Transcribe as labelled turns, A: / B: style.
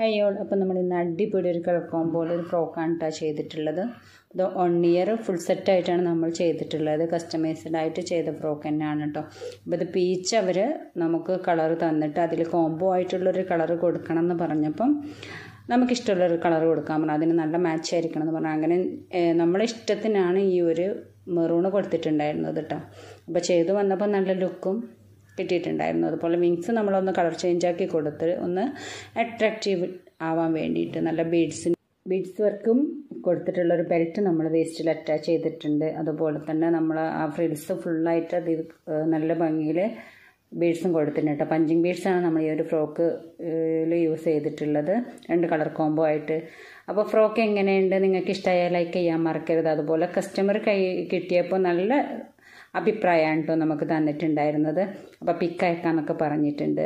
A: hi all അപ്പോൾ നമ്മൾ ഇന്ന് അടിപൊളി ഒരു പോലെ ഒരു ഫ്രോക്കാണ് കേട്ടോ ചെയ്തിട്ടുള്ളത് ഇത് വൺ ഇയർ ഫുൾ സെറ്റായിട്ടാണ് നമ്മൾ ചെയ്തിട്ടുള്ളത് കസ്റ്റമൈസ്ഡ് ആയിട്ട് ചെയ്ത ഫ്രോക്ക് തന്നെയാണ് കേട്ടോ അപ്പോൾ ഇത് പീച്ച് അവർ നമുക്ക് കളർ തന്നിട്ട് അതിൽ കോംബോ ആയിട്ടുള്ളൊരു കളർ കൊടുക്കണം എന്ന് പറഞ്ഞപ്പം നമുക്കിഷ്ടമുള്ളൊരു കളർ കൊടുക്കാൻ പറഞ്ഞു അതിന് നല്ല മാച്ച് ആയിരിക്കണം എന്ന് പറഞ്ഞു അങ്ങനെ നമ്മുടെ ഇഷ്ടത്തിനാണ് ഈ ഒരു മെറൂണ് കൊടുത്തിട്ടുണ്ടായിരുന്നത് കേട്ടോ അപ്പോൾ ചെയ്തു വന്നപ്പോൾ നല്ല ലുക്കും കിട്ടിയിട്ടുണ്ടായിരുന്നു അതുപോലെ വിങ്സ് നമ്മളൊന്ന് കളർ ചേഞ്ചാക്കി കൊടുത്ത് ഒന്ന് അട്രാക്റ്റീവ് ആവാൻ വേണ്ടിയിട്ട് നല്ല ബീഡ്സ് ബീഡ്സ് വർക്കും കൊടുത്തിട്ടുള്ള ഒരു ബെൽറ്റ് നമ്മൾ വേസ്റ്റിൽ അറ്റാച്ച് ചെയ്തിട്ടുണ്ട് അതുപോലെ തന്നെ നമ്മൾ ആ ഫ്രിൽസ് ഫുള്ളായിട്ട് അത് നല്ല ഭംഗിയിൽ ബീഡ്സും കൊടുത്തിട്ടുണ്ട് കേട്ടോ പഞ്ചിങ് ബീഡ്സാണ് നമ്മൾ ഈ ഒരു ഫ്രോക്കിൽ യൂസ് ചെയ്തിട്ടുള്ളത് രണ്ട് കളർ കോംബോ ആയിട്ട് അപ്പോൾ ഫ്രോക്ക് എങ്ങനെയുണ്ട് നിങ്ങൾക്ക് ഇഷ്ടമായ ലൈക്ക് ചെയ്യാൻ മറക്കരുത് അതുപോലെ കസ്റ്റമർ കൈ കിട്ടിയപ്പോൾ നല്ല അഭിപ്രായമാണ് കേട്ടോ നമുക്ക് തന്നിട്ടുണ്ടായിരുന്നത് അപ്പോൾ പിക്കയക്കാന്നൊക്കെ പറഞ്ഞിട്ടുണ്ട്